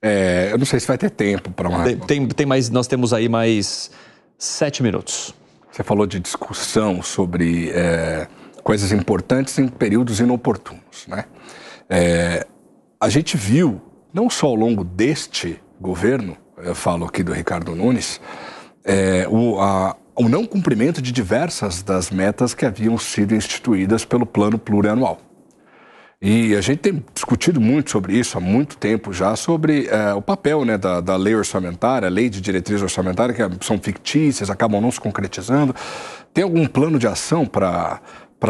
É, eu não sei se vai ter tempo para uma. Tem, tem, mais, nós temos aí mais sete minutos. Você falou de discussão sobre é, coisas importantes em períodos inoportunos, né? É, a gente viu, não só ao longo deste governo, eu falo aqui do Ricardo Nunes, é, o, a, o não cumprimento de diversas das metas que haviam sido instituídas pelo plano plurianual. E a gente tem discutido muito sobre isso há muito tempo já, sobre é, o papel né, da, da, lei orçamentária, a lei de diretriz orçamentária, que é, são fictícias, acabam não se concretizando. Tem algum plano de ação para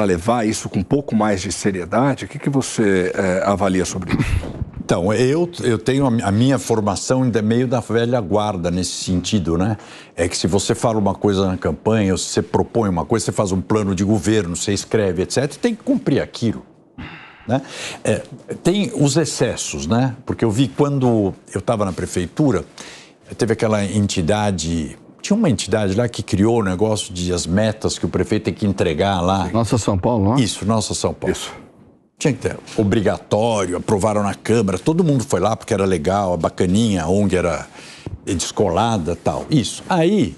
levar isso com um pouco mais de seriedade? O que, que você é, avalia sobre isso? Então, eu, eu tenho a minha formação ainda meio da velha guarda nesse sentido, né? É que se você fala uma coisa na campanha, ou se você propõe uma coisa, você faz um plano de governo, você escreve, etc., tem que cumprir aquilo. Né? É, tem os excessos, né? Porque eu vi quando eu estava na prefeitura, teve aquela entidade. Tinha uma entidade lá que criou o negócio de as metas que o prefeito tem que entregar lá. Nossa São Paulo, não? É? Isso, Nossa São Paulo. Isso. Tinha que ter. Obrigatório, aprovaram na Câmara, todo mundo foi lá porque era legal, bacaninha, a ONG era descolada tal. Isso. Aí,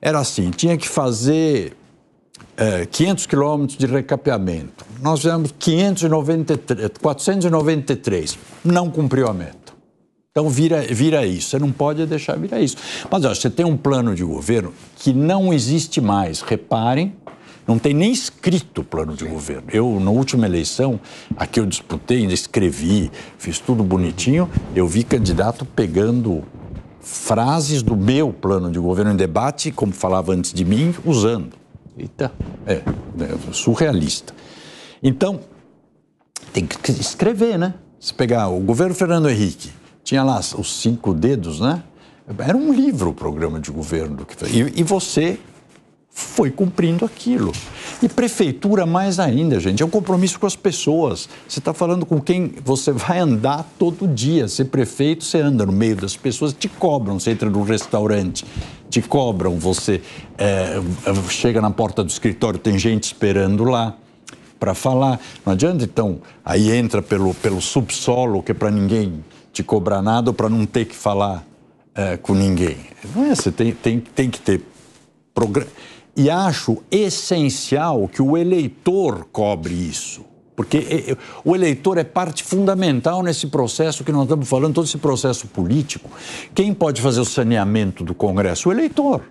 era assim, tinha que fazer é, 500 quilômetros de recapeamento. Nós fizemos 593, 493, não cumpriu a meta. Então vira, vira isso, você não pode deixar virar isso. Mas olha, você tem um plano de governo que não existe mais, reparem, não tem nem escrito o plano de Sim. governo. Eu, na última eleição, a que eu disputei, ainda escrevi, fiz tudo bonitinho, eu vi candidato pegando frases do meu plano de governo em debate, como falava antes de mim, usando. Eita. É, é surrealista. Então, tem que escrever, né? Se pegar o governo Fernando Henrique, tinha lá os cinco dedos, né? Era um livro o programa de governo do que e, e você foi cumprindo aquilo. E prefeitura mais ainda, gente, é um compromisso com as pessoas. Você está falando com quem você vai andar todo dia. Ser prefeito, você anda no meio das pessoas, te cobram, você entra num restaurante, te cobram, você é, é, chega na porta do escritório, tem gente esperando lá para falar. Não adianta, então, aí entra pelo, pelo subsolo, que é para ninguém te cobrar nada ou para não ter que falar é, com ninguém. Não é, você tem, tem, tem que ter e acho essencial que o eleitor cobre isso. Porque o eleitor é parte fundamental nesse processo que nós estamos falando, todo esse processo político. Quem pode fazer o saneamento do Congresso? O eleitor.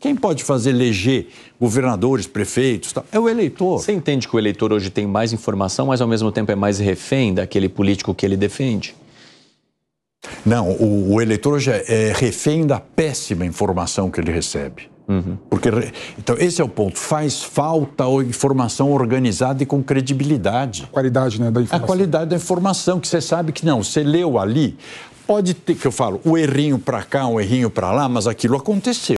Quem pode fazer eleger governadores, prefeitos? Tal? É o eleitor. Você entende que o eleitor hoje tem mais informação, mas ao mesmo tempo é mais refém daquele político que ele defende? Não, o, o eleitor hoje é, é refém da péssima informação que ele recebe. Uhum. Porque, então, esse é o ponto. Faz falta informação organizada e com credibilidade. A qualidade né, da informação. A qualidade da informação, que você sabe que não, você leu ali. Pode ter, que eu falo, o errinho para cá, um errinho para lá, mas aquilo aconteceu.